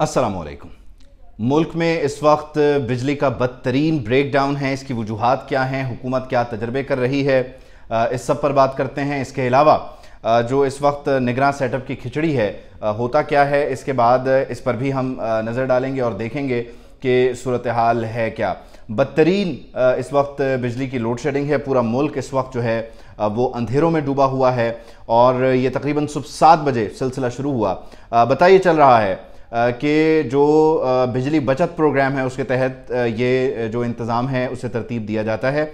असलम मुल्क में इस वक्त बिजली का बदतरीन ब्रेक डाउन है इसकी वजूहत क्या हैं हुकूमत क्या तजर्बे कर रही है इस सब पर बात करते हैं इसके अलावा जो इस वक्त निगरान सेटअप की खिचड़ी है होता क्या है इसके बाद इस पर भी हम नज़र डालेंगे और देखेंगे कि सूरत हाल है क्या बदतरीन इस वक्त बिजली की लोड शेडिंग है पूरा मुल्क इस वक्त जो है वो अंधेरों में डूबा हुआ है और ये तकरीबन सुबह सात बजे सिलसिला शुरू हुआ बताइए चल रहा है कि जो बिजली बचत प्रोग्राम है उसके तहत ये जो इंतज़ाम है उसे तरतीब दिया जाता है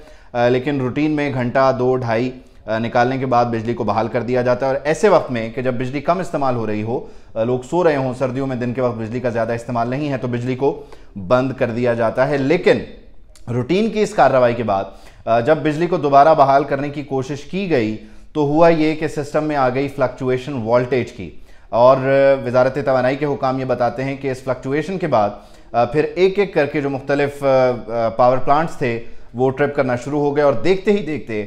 लेकिन रूटीन में घंटा दो ढाई निकालने के बाद बिजली को बहाल कर दिया जाता है और ऐसे वक्त में कि जब बिजली कम इस्तेमाल हो रही हो लोग सो रहे हों सर्दियों में दिन के वक्त बिजली का ज़्यादा इस्तेमाल नहीं है तो बिजली को बंद कर दिया जाता है लेकिन रूटीन की इस कार्रवाई के बाद जब बिजली को दोबारा बहाल करने की कोशिश की गई तो हुआ ये कि सिस्टम में आ गई फ्लक्चुएशन वोल्टेज की और वजारत तोानाई के हुकाम ये बताते हैं कि इस फ्लक्चुएशन के बाद फिर एक एक करके जो मुख्तलिफ पावर प्लांट्स थे वो ट्रिप करना शुरू हो गए और देखते ही देखते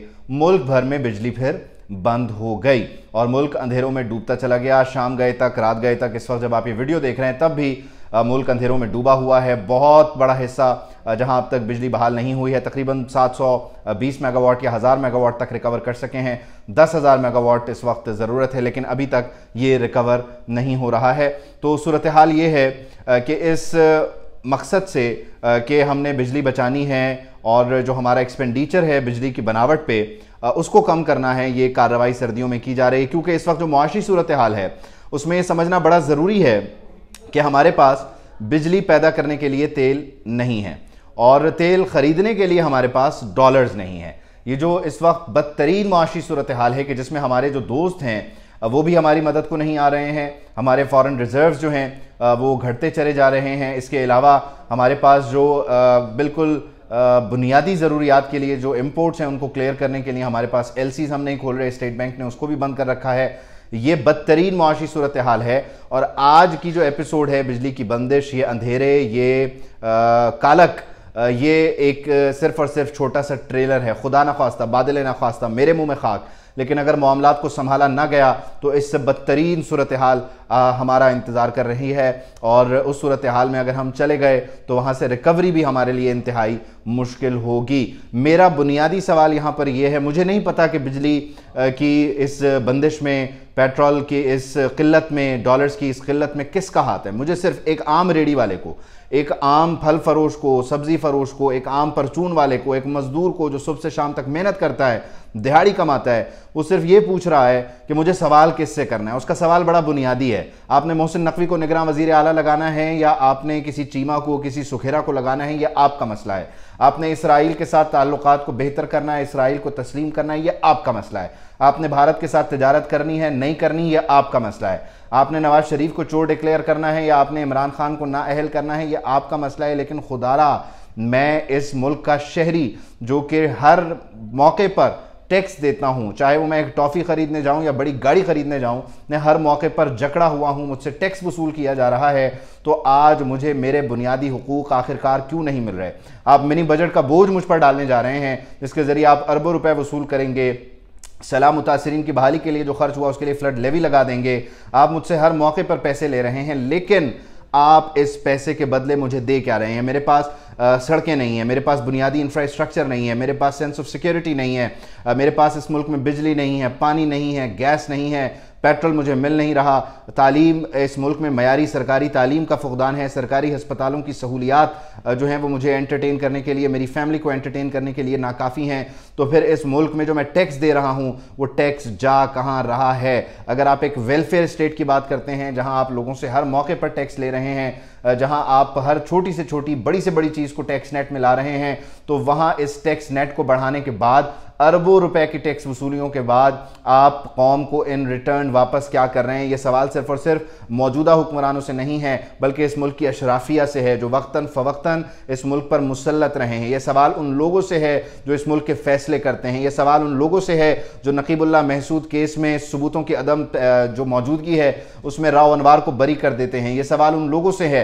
मुल्क भर में बिजली फिर बंद हो गई और मुल्क अंधेरों में डूबता चला गया शाम गए तक रात गए तक इस वक्त जब आप ये वीडियो देख रहे हैं तब भी मुल्क अंधेरों में डूबा हुआ है बहुत बड़ा हिस्सा जहां अब तक बिजली बहाल नहीं हुई है तकरीबन 720 मेगावाट या हज़ार मेगावाट तक रिकवर कर सके हैं दस हज़ार मेगावाट इस वक्त ज़रूरत है लेकिन अभी तक ये रिकवर नहीं हो रहा है तो सूरत हाल ये है कि इस मकसद से कि हमने बिजली बचानी है और जो हमारा एक्सपेंडिचर है बिजली की बनावट पर उसको कम करना है ये कार्रवाई सर्दियों में की जा रही है क्योंकि इस वक्त जो मुआशी सूरत हाल है उसमें समझना बड़ा ज़रूरी है कि हमारे पास बिजली पैदा करने के लिए तेल नहीं है और तेल ख़रीदने के लिए हमारे पास डॉलर्स नहीं है ये जो इस वक्त बदतरीन मुआशी सूरत हाल है कि जिसमें हमारे जो दोस्त हैं वो भी हमारी मदद को नहीं आ रहे हैं हमारे फॉरेन रिज़र्व्स जो हैं वो घटते चले जा रहे हैं इसके अलावा हमारे पास जो बिल्कुल बुनियादी ज़रूरियात के लिए जो इम्पोर्ट्स हैं उनको क्लियर करने के लिए हमारे पास एल हम नहीं खोल रहे स्टेट बैंक ने उसको भी बंद कर रखा है तो ये बदतरीन मुआशी सूरत हाल है और आज की जो एपिसोड है बिजली की बंदिश ये अंधेरे ये आ, कालक ये एक सिर्फ और सिर्फ छोटा सा ट्रेलर है खुदा ना खास्ता बादल ना खास्ता मेरे मुंह में खाक लेकिन अगर मामला को संभाला ना गया तो इससे बदतरीन सूरत हाल हमारा इंतज़ार कर रही है और उस सूरत हाल में अगर हम चले गए तो वहाँ से रिकवरी भी हमारे लिए इंतहाई मुश्किल होगी मेरा बुनियादी सवाल यहाँ पर यह है मुझे नहीं पता कि बिजली की इस बंदिश में पेट्रोल की इस किल्लत में डॉलर्स की इस किल्लत में किसका हाथ है मुझे सिर्फ एक आम रेडी वाले को एक आम फल फरोश को सब्जी फरोश को एक आम परचून वाले को एक मजदूर को जो सुबह से शाम तक मेहनत करता है दिहाड़ी कमाता है वो सिर्फ ये पूछ रहा है कि मुझे सवाल किससे करना है उसका सवाल बड़ा बुनियादी है आपने मोहसिन नकवी को निगरान वजीर आला लगाना है या आपने किसी चीमा को किसी सुखेरा को लगाना है यह आपका मसला है आपने इसराइल के साथ ताल्लुक को बेहतर करना है इसराइल को तस्लीम करना है यह आपका मसला है आपने भारत के साथ तजारत करनी है नहीं करनी यह आपका मसला है आपने नवाज शरीफ को चोर डिक्लेयर करना है या आपने इमरान खान को नाअहल करना है यह आपका मसला है लेकिन खुदारा मैं इस मुल्क का शहरी जो कि हर मौके पर टैक्स देता हूँ चाहे वो मैं एक टॉफ़ी ख़रीदने जाऊँ या बड़ी गाड़ी ख़रीदने जाऊँ मैं हर मौके पर जकड़ा हुआ हूँ मुझसे टैक्स वसूल किया जा रहा है तो आज मुझे मेरे बुनियादी हकूक़ आखिरकार क्यों नहीं मिल रहे आप मिनी बजट का बोझ मुझ पर डालने जा रहे हैं जिसके ज़रिए आप अरबों रुपये वसूल करेंगे सलाह मुतासरीन की बहाली के लिए जो खर्च हुआ उसके लिए फ्लड लेवी लगा देंगे आप मुझसे हर मौके पर पैसे ले रहे हैं लेकिन आप इस पैसे के बदले मुझे दे क्या रहे हैं मेरे पास सड़कें नहीं है मेरे पास बुनियादी इंफ्रास्ट्रक्चर नहीं है मेरे पास सेंस ऑफ सिक्योरिटी नहीं है मेरे पास इस मुल्क में बिजली नहीं है पानी नहीं है गैस नहीं है पेट्रोल मुझे मिल नहीं रहा तालीम इस मुल्क में मैारी सरकारी तालीम का फुकदान है सरकारी हस्पतालों की सहूलियात जो हैं वो मुझे एंटरटेन करने के लिए मेरी फैमिली को एंटरटेन करने के लिए नाकाफ़ी हैं तो फिर इस मुल्क में जो मैं टैक्स दे रहा हूँ वो टैक्स जा कहाँ रहा है अगर आप एक वेलफेयर स्टेट की बात करते हैं जहाँ आप लोगों से हर मौके पर टैक्स ले रहे हैं जहां आप हर छोटी से छोटी बड़ी से बड़ी चीज को टैक्स नेट में ला रहे हैं तो वहां इस टैक्स नेट को बढ़ाने के बाद अरबों रुपए की टैक्स वसूलियों के बाद आप कौम को इन रिटर्न वापस क्या कर रहे हैं ये सवाल सिर्फ और सिर्फ मौजूदा हुक्मरानों से नहीं है बल्कि इस मुल्क की अशराफिया से है जो वक्ता फ़वक्ता इस मुल्क पर मुसलत रहे हैं यह सवाल उन लोगों से है जो इस मुल्क के फैसले करते हैं यह सवाल उन लोगों से है जो नकीबुल्ला महसूद केस में सबूतों की अदम जो मौजूदगी है उसमें राव अनवार को बरी कर देते हैं ये सवाल उन लोगों से है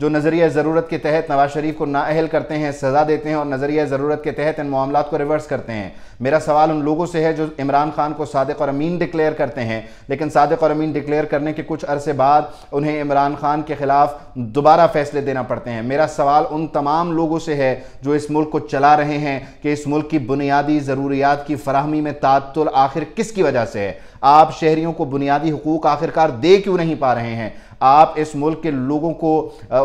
जो नज़रिया ज़रूरत के तहत नवाज शरीफ को नाअहल करते हैं सज़ा देते हैं और नज़रिया ज़रूरत के तहत इन मामला को रिवर्स करते हैं मेरा सवाल उन लोगों से है जो इमरान खान को सदक और अमीन डिक्लेयर करते हैं लेकिन सदक और अमीन डिक्लेयर करने के कुछ अरसे बाद उन्हें इमरान खान के ख़िलाफ़ दोबारा फैसले देना पड़ते हैं मेरा सवाल उन तमाम लोगों से है जो इस मुल्क को चला रहे हैं कि इस मुल्क की बुनियादी ज़रूरियात की फरहमी में तातुल आखिर किसकी वजह से है आप शहरीों को बुनियादी हकूक़ आखिरकार दे क्यों नहीं पा रहे हैं आप इस मुल्क के लोगों को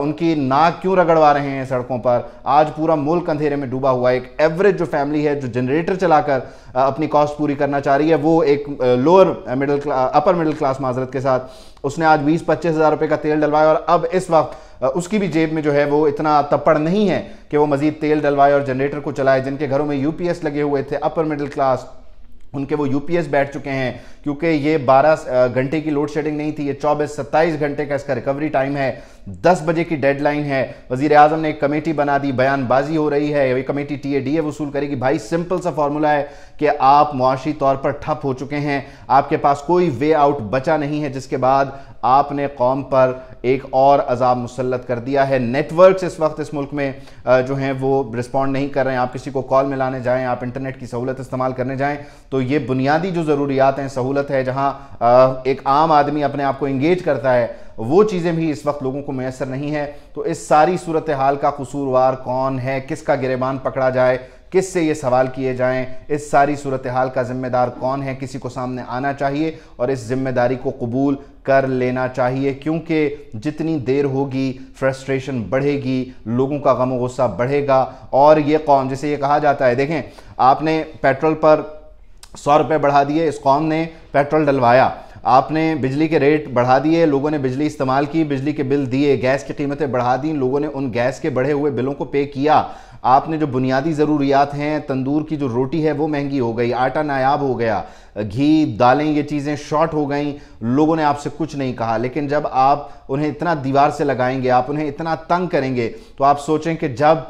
उनकी नाक क्यों रगड़वा रहे हैं सड़कों पर आज पूरा मुल्क अंधेरे में डूबा हुआ है एक एवरेज जो फैमिली है जो जनरेटर चलाकर अपनी कॉस्ट पूरी करना चाह रही है वो एक lower middle upper middle class माजरत के साथ उसने आज बीस पच्चीस हज़ार रुपये का तेल डलवाया और अब इस वक्त उसकी भी जेब में जो है वो इतना तपड़ नहीं है कि वो मजीद तेल डलवाए और जनरेटर को चलाए जिनके घरों में यू लगे हुए थे अपर मिडिल क्लास उनके वो यूपीएस बैठ चुके हैं क्योंकि ये 12 घंटे की लोड शेडिंग नहीं थी ये 24 27 घंटे का इसका रिकवरी टाइम है दस बजे की डेडलाइन है वजीर आजम ने एक कमेटी बना दी बयानबाजी हो रही है ये committee T A D A वसूल करेगी भाई सिंपल सा फॉर्मूला है कि आप मुआशी तौर पर ठप हो चुके हैं आपके पास कोई वे आउट बचा नहीं है जिसके बाद आपने कौम पर एक और अजाब मुसलत कर दिया है नेटवर्क्स इस वक्त इस मुल्क में जो हैं वो रिस्पॉन्ड नहीं कर रहे हैं आप किसी को कॉल मिलाने जाएं आप इंटरनेट की सहूलत इस्तेमाल करने जाएं तो ये बुनियादी जो ज़रूरियात हैं सहूलत है जहाँ एक आम आदमी अपने आप को इंगेज करता है वो चीज़ें भी इस वक्त लोगों को मैसर नहीं है तो इस सारी सूरत हाल का कसूरवार कौन है किसका गिरेबान पकड़ा जाए किस से ये सवाल किए जाएं इस सारी सूरत हाल का ज़िम्मेदार कौन है किसी को सामने आना चाहिए और इस जिम्मेदारी को कबूल कर लेना चाहिए क्योंकि जितनी देर होगी फ्रस्ट्रेशन बढ़ेगी लोगों का गम गुस्सा बढ़ेगा और ये कौम जैसे ये कहा जाता है देखें आपने पेट्रोल पर सौ रुपये बढ़ा दिए इस कौम ने पेट्रोल डलवाया आपने बिजली के रेट बढ़ा दिए लोगों ने बिजली इस्तेमाल की बिजली के बिल दिए गैस की कीमतें बढ़ा दी लोगों ने उन गैस के बढ़े हुए बिलों को पे किया आपने जो बुनियादी ज़रूरियात हैं तंदूर की जो रोटी है वो महंगी हो गई आटा नायाब हो गया घी दालें ये चीज़ें शॉर्ट हो गई लोगों ने आपसे कुछ नहीं कहा लेकिन जब आप उन्हें इतना दीवार से लगाएंगे आप उन्हें इतना तंग करेंगे तो आप सोचें कि जब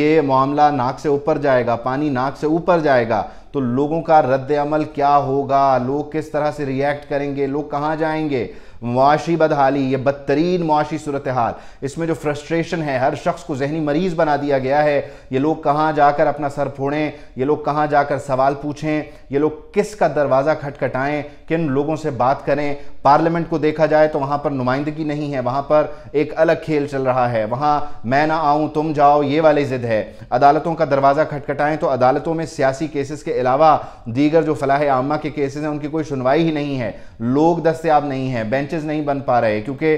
ये मामला नाक से ऊपर जाएगा पानी नाक से ऊपर जाएगा तो लोगों का रद्द अमल क्या होगा लोग किस तरह से रिएक्ट करेंगे लोग कहाँ जाएंगे मुआशी बदहाली ये बदतरीन मुआशी सूरत हाल इसमें जो फ्रस्ट्रेशन है हर शख्स को जहनी मरीज़ बना दिया गया है ये लोग कहाँ जाकर अपना सर फोड़ें ये लोग कहाँ जाकर सवाल पूछें ये लोग किस का दरवाज़ा खटखटाएं किन लोगों से बात करें पार्लियामेंट को देखा जाए तो वहाँ पर नुमाइंदगी नहीं है वहाँ पर एक अलग खेल चल रहा है वहाँ मैं ना आऊँ तुम जाओ ये वाली ज़िद है अदालतों का दरवाज़ा खटखटाएं तो अदालतों में सियासी केसेस के अलावा दीगर जो फलाह आमा के केसेस हैं उनकी कोई सुनवाई ही नहीं है लोग दस्तियाब नहीं हैं बेंचेस नहीं बन पा रहे क्योंकि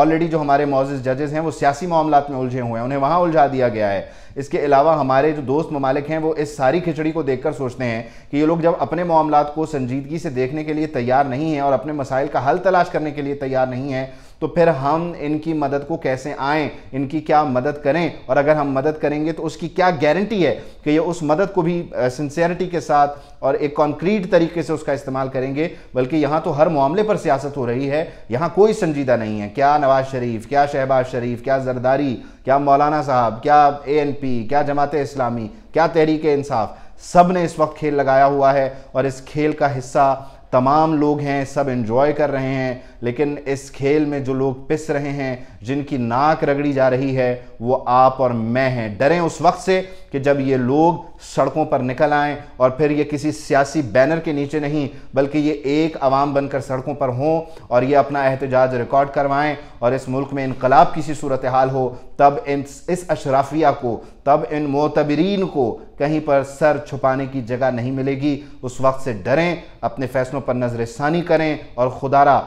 ऑलरेडी जो हमारे मोजिज जजेस हैं वो सियासी मामला में उलझे हुए हैं उन्हें वहाँ उलझा दिया गया है इसके अलावा हमारे जो दोस्त ममालिक हैं वो इस सारी खिचड़ी को देखकर सोचते हैं कि ये लोग जब अपने मामला को संजीदगी से देखने के लिए तैयार नहीं है और अपने मसाइल का हल तलाश करने के लिए तैयार नहीं है तो फिर हम इनकी मदद को कैसे आएँ इनकी क्या मदद करें और अगर हम मदद करेंगे तो उसकी क्या गारंटी है कि ये उस मदद को भी सिंसियरिटी के साथ और एक कॉन्क्रीट तरीके से उसका इस्तेमाल करेंगे बल्कि यहाँ तो हर मामले पर सियासत हो रही है यहाँ कोई संजीदा नहीं है क्या नवाज शरीफ क्या शहबाज शरीफ क्या जरदारी क्या मौलाना साहब क्या एएनपी क्या जमात इस्लामी क्या तहरीक इंसाफ सब ने इस वक्त खेल लगाया हुआ है और इस खेल का हिस्सा तमाम लोग हैं सब इन्जॉय कर रहे हैं लेकिन इस खेल में जो लोग पिस रहे हैं जिनकी नाक रगड़ी जा रही है वो आप और मैं हैं डरें उस वक्त से कि जब ये लोग सड़कों पर निकल आएँ और फिर ये किसी सियासी बैनर के नीचे नहीं बल्कि ये एक आवाम बनकर सड़कों पर हों और ये अपना एहतजाज रिकॉर्ड करवाएँ और इस मुल्क में इनकलाब किसी सूरत हाल हो तब इन इस अशराफिया को तब इन मोतबरीन को कहीं पर सर छुपाने की जगह नहीं मिलेगी उस वक्त से डरें अपने फ़ैसलों पर नज़रसानी करें और खुदारा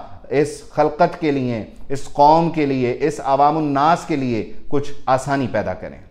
इस खलकत के लिए इस कौम के लिए इस आवामनास के लिए कुछ आसानी पैदा करें